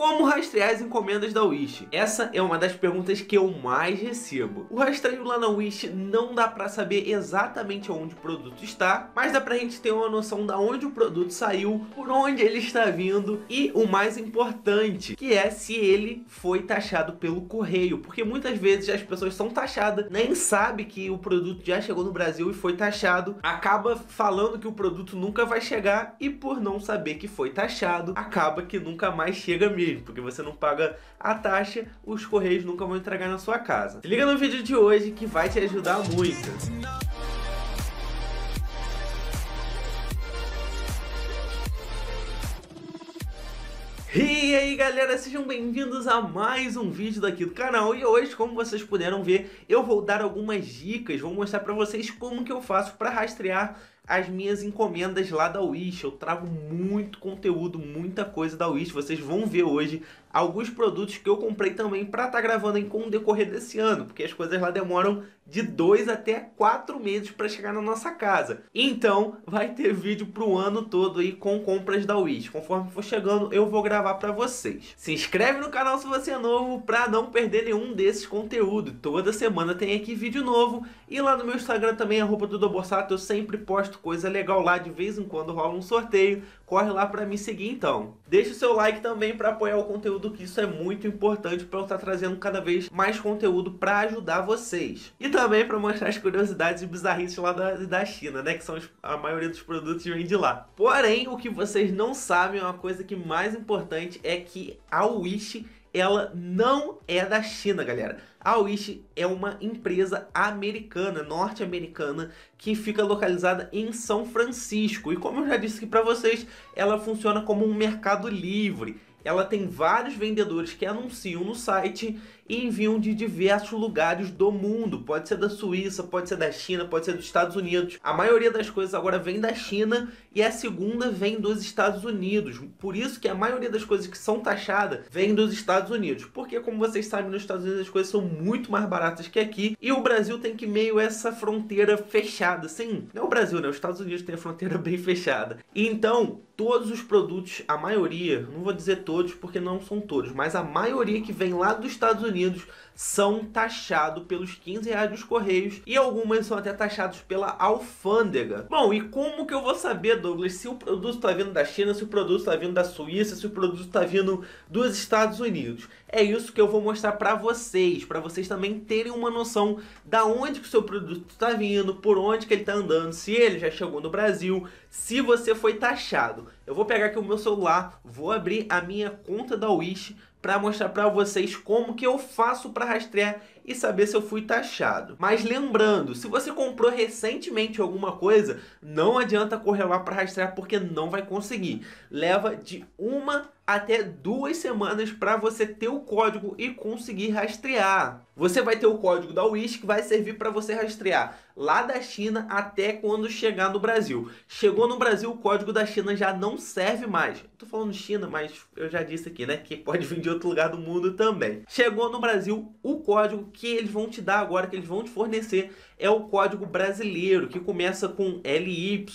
Como rastrear as encomendas da Wish? Essa é uma das perguntas que eu mais recebo. O rastreio lá na Wish não dá para saber exatamente onde o produto está, mas dá pra gente ter uma noção da onde o produto saiu, por onde ele está vindo e o mais importante, que é se ele foi taxado pelo correio, porque muitas vezes as pessoas são taxadas, nem sabe que o produto já chegou no Brasil e foi taxado, acaba falando que o produto nunca vai chegar e por não saber que foi taxado, acaba que nunca mais chega mesmo porque você não paga a taxa, os Correios nunca vão entregar na sua casa. Se liga no vídeo de hoje que vai te ajudar muito. E aí galera, sejam bem-vindos a mais um vídeo daqui do canal E hoje, como vocês puderam ver, eu vou dar algumas dicas Vou mostrar pra vocês como que eu faço pra rastrear as minhas encomendas lá da Wish. Eu trago muito conteúdo, muita coisa da Wish. Vocês vão ver hoje alguns produtos que eu comprei também para estar tá gravando em com o decorrer desse ano, porque as coisas lá demoram de dois até quatro meses para chegar na nossa casa. Então, vai ter vídeo para o ano todo aí com compras da Wish. Conforme for chegando, eu vou gravar para vocês. Se inscreve no canal se você é novo para não perder nenhum desses conteúdos. Toda semana tem aqui vídeo novo e lá no meu Instagram também roupa do Borsato, eu sempre posto posto coisa legal lá, de vez em quando rola um sorteio. Corre lá para me seguir então. Deixe o seu like também para apoiar o conteúdo, que isso é muito importante para eu estar tá trazendo cada vez mais conteúdo para ajudar vocês. E também para mostrar as curiosidades e bizarrices lá da, da China, né? Que são a maioria dos produtos vem de lá. Porém, o que vocês não sabem, uma coisa que mais importante é que a Wish ela não é da China, galera. A Wish é uma empresa americana, norte-americana, que fica localizada em São Francisco. E como eu já disse aqui para vocês, ela funciona como um mercado livre. Ela tem vários vendedores que anunciam no site e enviam de diversos lugares do mundo. Pode ser da Suíça, pode ser da China, pode ser dos Estados Unidos. A maioria das coisas agora vem da China e a segunda vem dos Estados Unidos. Por isso que a maioria das coisas que são taxadas vem dos Estados Unidos. Porque, como vocês sabem, nos Estados Unidos as coisas são muito mais baratas que aqui e o Brasil tem que meio essa fronteira fechada. Sim, não é o Brasil, né? Os Estados Unidos têm a fronteira bem fechada. Então, todos os produtos, a maioria, não vou dizer todos porque não são todos, mas a maioria que vem lá dos Estados Unidos são taxados pelos 15 reais dos Correios e algumas são até taxados pela alfândega. Bom, e como que eu vou saber Douglas, se o produto está vindo da China, se o produto está vindo da Suíça, se o produto está vindo dos Estados Unidos. É isso que eu vou mostrar para vocês, para vocês também terem uma noção da onde que o seu produto está vindo, por onde que ele está andando, se ele já chegou no Brasil, se você foi taxado. Eu vou pegar aqui o meu celular, vou abrir a minha conta da Wish para mostrar para vocês como que eu faço para rastrear e saber se eu fui taxado. Mas lembrando, se você comprou recentemente alguma coisa, não adianta correr lá para rastrear porque não vai conseguir. Leva de uma até duas semanas para você ter o código e conseguir rastrear. Você vai ter o código da Wish que vai servir para você rastrear lá da China até quando chegar no Brasil. Chegou no Brasil, o código da China já não serve mais. Estou falando China, mas eu já disse aqui, né, que pode vir de outro lugar do mundo também. Chegou no Brasil, o código que eles vão te dar agora, que eles vão te fornecer, é o código brasileiro, que começa com LY,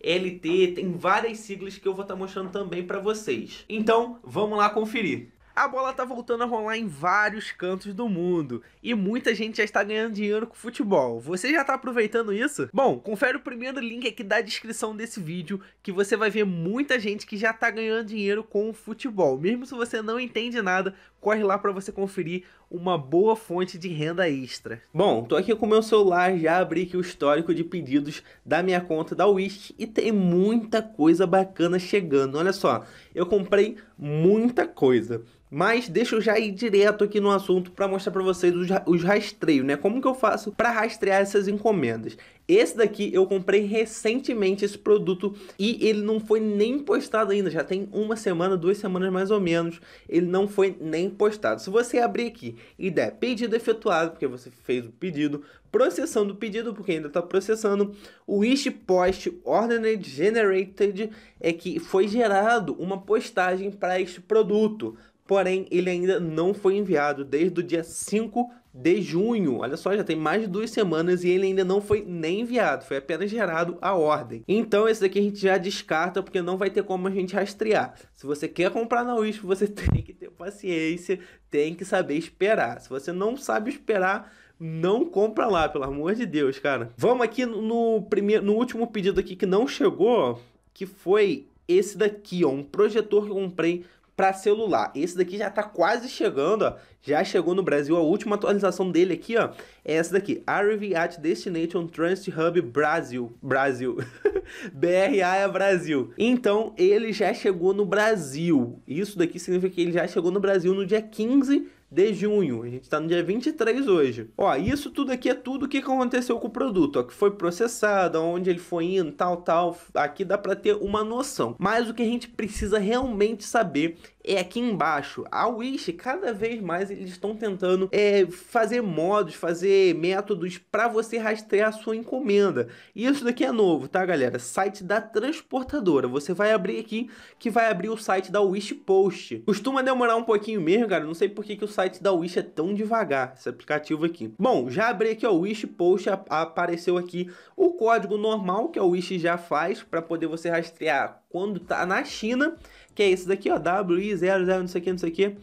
LT, tem várias siglas que eu vou estar tá mostrando também para vocês. Então, vamos lá conferir. A bola tá voltando a rolar em vários cantos do mundo e muita gente já está ganhando dinheiro com futebol. Você já tá aproveitando isso? Bom, confere o primeiro link aqui da descrição desse vídeo que você vai ver muita gente que já tá ganhando dinheiro com o futebol. Mesmo se você não entende nada, corre lá para você conferir uma boa fonte de renda extra. Bom, tô aqui com o meu celular, já abri aqui o histórico de pedidos da minha conta da Wish e tem muita coisa bacana chegando. Olha só, eu comprei muita coisa. Mas deixa eu já ir direto aqui no assunto para mostrar para vocês os, os rastreios, né? Como que eu faço para rastrear essas encomendas? Esse daqui eu comprei recentemente esse produto e ele não foi nem postado ainda, já tem uma semana, duas semanas mais ou menos, ele não foi nem postado. Se você abrir aqui e der pedido efetuado, porque você fez o pedido, processando o pedido, porque ainda está processando, o Wish Post Ordered Generated é que foi gerado uma postagem para este produto, porém ele ainda não foi enviado desde o dia 5 de junho. Olha só, já tem mais de duas semanas e ele ainda não foi nem enviado, foi apenas gerado a ordem. Então esse daqui a gente já descarta porque não vai ter como a gente rastrear. Se você quer comprar na Wish, você tem que ter paciência, tem que saber esperar. Se você não sabe esperar, não compra lá, pelo amor de Deus, cara. Vamos aqui no primeiro, no último pedido aqui que não chegou, que foi esse daqui, ó, um projetor que eu comprei para celular. Esse daqui já está quase chegando, ó. Já chegou no Brasil a última atualização dele aqui, ó. É essa daqui. Arrive at Destination Trust Hub Brasil. Brasil. BRA é Brasil. Então, ele já chegou no Brasil. Isso daqui significa que ele já chegou no Brasil no dia 15 de junho. A gente está no dia 23 hoje. Ó, isso tudo aqui é tudo o que aconteceu com o produto, ó, que foi processado, onde ele foi indo, tal, tal. Aqui dá para ter uma noção. Mas o que a gente precisa realmente saber é aqui embaixo. A Wish, cada vez mais, eles estão tentando é, fazer modos, fazer métodos para você rastrear a sua encomenda. E isso daqui é novo, tá, galera? Site da transportadora. Você vai abrir aqui, que vai abrir o site da Wish Post. Costuma demorar um pouquinho mesmo, cara. Não sei por que, que o site da Wish é tão devagar, esse aplicativo aqui. Bom, já abri aqui, a o Wish Post apareceu aqui o código normal que a Wish já faz para poder você rastrear quando tá na China, que é esse daqui, ó, WI00, não sei o que, não sei o que.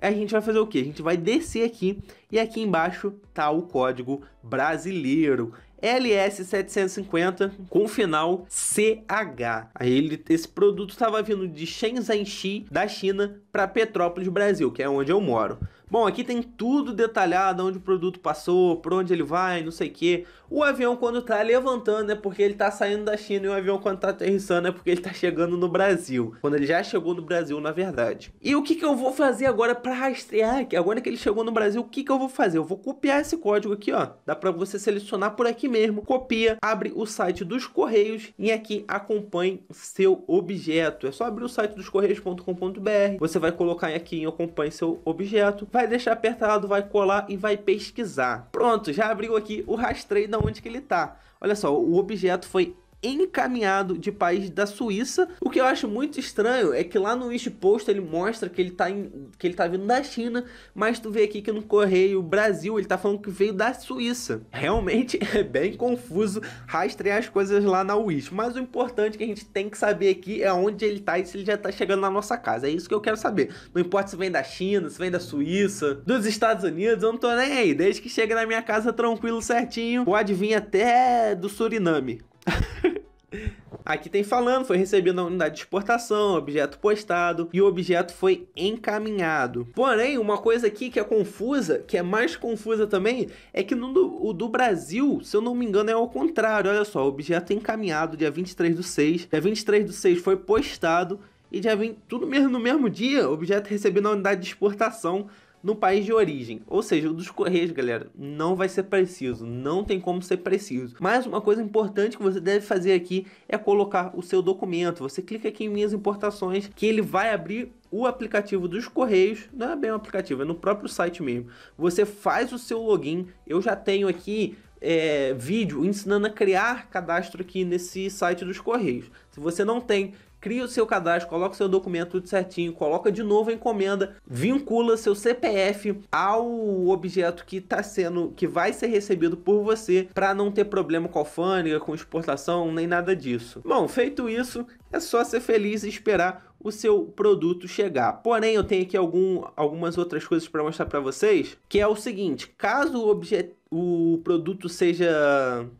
A gente vai fazer o que? A gente vai descer aqui e aqui embaixo tá o código brasileiro. LS750 com final CH. Aí ele, esse produto estava vindo de Shenzhen, da China, para Petrópolis, Brasil, que é onde eu moro. Bom, aqui tem tudo detalhado, onde o produto passou, por onde ele vai, não sei o que. O avião quando tá levantando é porque ele tá saindo da China e o avião quando tá aterrissando é porque ele tá chegando no Brasil. Quando ele já chegou no Brasil, na verdade. E o que que eu vou fazer agora para rastrear? Agora que ele chegou no Brasil, o que que eu vou fazer? Eu vou copiar esse código aqui, ó. Dá para você selecionar por aqui mesmo. Copia, abre o site dos Correios e aqui acompanhe seu objeto. É só abrir o site dos correios.com.br. Você vai colocar aqui em acompanhe seu objeto. Vai vai deixar apertado, vai colar e vai pesquisar. Pronto, já abriu aqui o rastreio de onde que ele está. Olha só, o objeto foi encaminhado de país da Suíça. O que eu acho muito estranho é que lá no Wish Post ele mostra que ele tá em, que ele tá vindo da China, mas tu vê aqui que no correio Brasil ele tá falando que veio da Suíça. Realmente é bem confuso rastrear as coisas lá na Wish, mas o importante que a gente tem que saber aqui é onde ele tá e se ele já tá chegando na nossa casa. É isso que eu quero saber. Não importa se vem da China, se vem da Suíça, dos Estados Unidos, eu não tô nem aí. Desde que chega na minha casa tranquilo, certinho, pode vir até do Suriname. Aqui tem falando, foi recebido na unidade de exportação, objeto postado e o objeto foi encaminhado. Porém, uma coisa aqui que é confusa, que é mais confusa também, é que no o do Brasil, se eu não me engano, é ao contrário. Olha só, objeto encaminhado dia 23 do 6, dia 23 do 6 foi postado e dia 20, tudo mesmo no mesmo dia, objeto recebido na unidade de exportação no país de origem. Ou seja, o dos Correios, galera, não vai ser preciso, não tem como ser preciso. Mas uma coisa importante que você deve fazer aqui é colocar o seu documento. Você clica aqui em minhas importações, que ele vai abrir o aplicativo dos Correios, não é bem um aplicativo, é no próprio site mesmo. Você faz o seu login, eu já tenho aqui é, vídeo ensinando a criar cadastro aqui nesse site dos Correios. Se você não tem, cria o seu cadastro, coloca o seu documento tudo certinho, coloca de novo a encomenda, vincula seu CPF ao objeto que está sendo, que vai ser recebido por você, para não ter problema com alfândega, com exportação, nem nada disso. Bom, feito isso, é só ser feliz e esperar o seu produto chegar. Porém, eu tenho aqui algum, algumas outras coisas para mostrar para vocês, que é o seguinte, caso o objeto o produto seja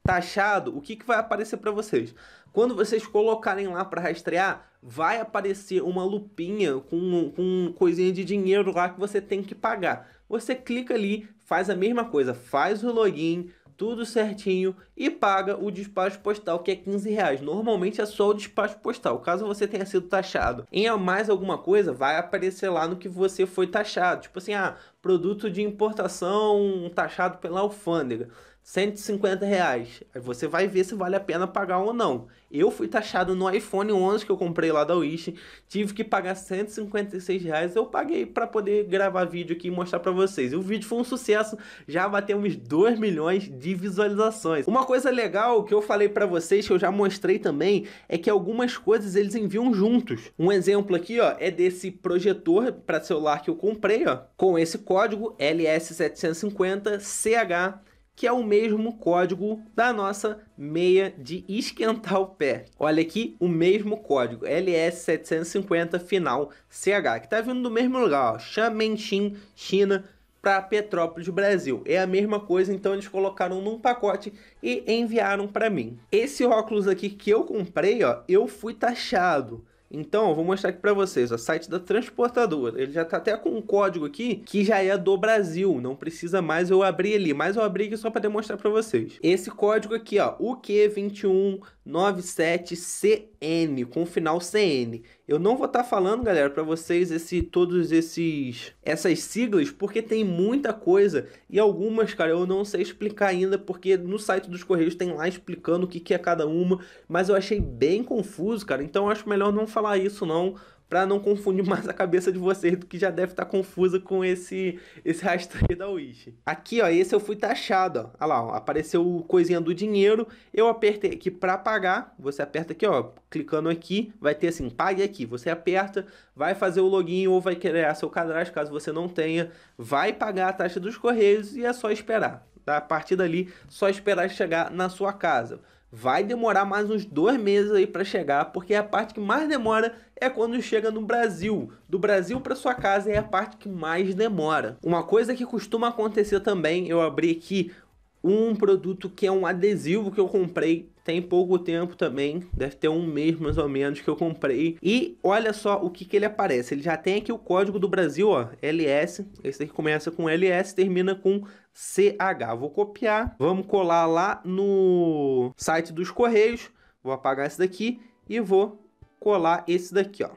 taxado, o que, que vai aparecer para vocês? Quando vocês colocarem lá para rastrear, vai aparecer uma lupinha com, com coisinha de dinheiro lá que você tem que pagar. Você clica ali, faz a mesma coisa, faz o login, tudo certinho e paga o despacho postal, que é 15 reais. Normalmente é só o despacho postal. Caso você tenha sido taxado em mais alguma coisa, vai aparecer lá no que você foi taxado. Tipo assim, ah, produto de importação taxado pela alfândega. 150 reais. Aí você vai ver se vale a pena pagar ou não. Eu fui taxado no iPhone 11 que eu comprei lá da Wish, tive que pagar 156 reais. Eu paguei para poder gravar vídeo aqui e mostrar para vocês. E o vídeo foi um sucesso, já bateu uns 2 milhões de visualizações. Uma uma coisa legal que eu falei para vocês, que eu já mostrei também, é que algumas coisas eles enviam juntos. Um exemplo aqui, ó, é desse projetor para celular que eu comprei, ó, com esse código LS750CH que é o mesmo código da nossa meia de esquentar o pé. Olha aqui o mesmo código, LS750 final CH, que está vindo do mesmo lugar, ó, Shamenchin, China, para Petrópolis, Brasil. É a mesma coisa, então eles colocaram num pacote e enviaram para mim. Esse óculos aqui que eu comprei, ó, eu fui taxado então, eu vou mostrar aqui para vocês, o site da transportadora. Ele já tá até com um código aqui que já é do Brasil, não precisa mais eu abrir ali, mas eu abri aqui só para demonstrar para vocês. Esse código aqui, ó, UQ2197CN, com final CN. Eu não vou estar tá falando, galera, para vocês esse todos esses essas siglas porque tem muita coisa e algumas, cara, eu não sei explicar ainda porque no site dos correios tem lá explicando o que que é cada uma, mas eu achei bem confuso, cara. Então acho melhor não falar falar isso não, para não confundir mais a cabeça de vocês do que já deve estar tá confusa com esse esse rastreio da Wish. Aqui, ó, esse eu fui taxado, ó. Olha lá, ó, apareceu coisinha do dinheiro, eu apertei aqui para pagar, você aperta aqui, ó, clicando aqui, vai ter assim, pague aqui, você aperta, vai fazer o login ou vai criar seu cadastro, caso você não tenha, vai pagar a taxa dos correios e é só esperar. Tá? A partir dali, só esperar chegar na sua casa vai demorar mais uns dois meses aí para chegar, porque a parte que mais demora é quando chega no Brasil. Do Brasil para sua casa é a parte que mais demora. Uma coisa que costuma acontecer também, eu abri aqui um produto que é um adesivo que eu comprei tem pouco tempo também, deve ter um mês mais ou menos que eu comprei. E olha só o que, que ele aparece. Ele já tem aqui o código do Brasil, ó, LS. Esse aqui começa com LS, termina com CH. Vou copiar, vamos colar lá no site dos Correios. Vou apagar esse daqui e vou colar esse daqui, ó.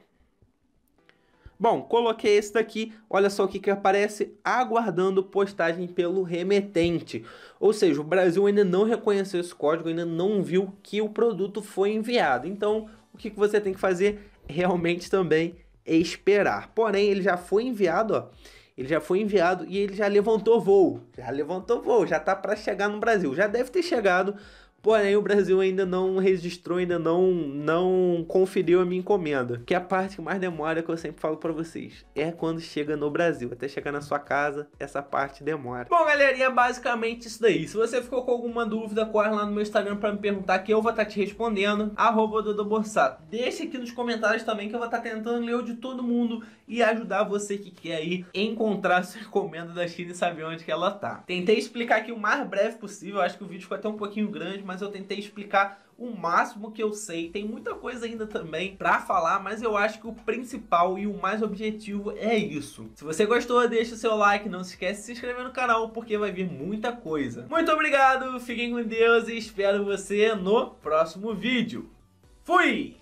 Bom, coloquei esse daqui, olha só o que, que aparece, aguardando postagem pelo remetente. Ou seja, o Brasil ainda não reconheceu esse código, ainda não viu que o produto foi enviado. Então, o que, que você tem que fazer? Realmente também esperar. Porém, ele já foi enviado, ó. Ele já foi enviado e ele já levantou voo. Já levantou voo, já tá para chegar no Brasil. Já deve ter chegado, Porém, o Brasil ainda não registrou, ainda não, não conferiu a minha encomenda. Que é a parte que mais demora, que eu sempre falo para vocês, é quando chega no Brasil. Até chegar na sua casa, essa parte demora. Bom, galerinha, é basicamente isso daí. Se você ficou com alguma dúvida, corre lá no meu Instagram para me perguntar que eu vou estar tá te respondendo. Arroba Dudu Deixa aqui nos comentários também que eu vou estar tá tentando ler o de todo mundo e ajudar você que quer aí encontrar sua encomenda da China e saber onde que ela tá. Tentei explicar aqui o mais breve possível, acho que o vídeo ficou até um pouquinho grande, mas eu tentei explicar o máximo que eu sei. Tem muita coisa ainda também para falar, mas eu acho que o principal e o mais objetivo é isso. Se você gostou, deixa o seu like, não se esquece de se inscrever no canal, porque vai vir muita coisa. Muito obrigado, fiquem com Deus e espero você no próximo vídeo. Fui!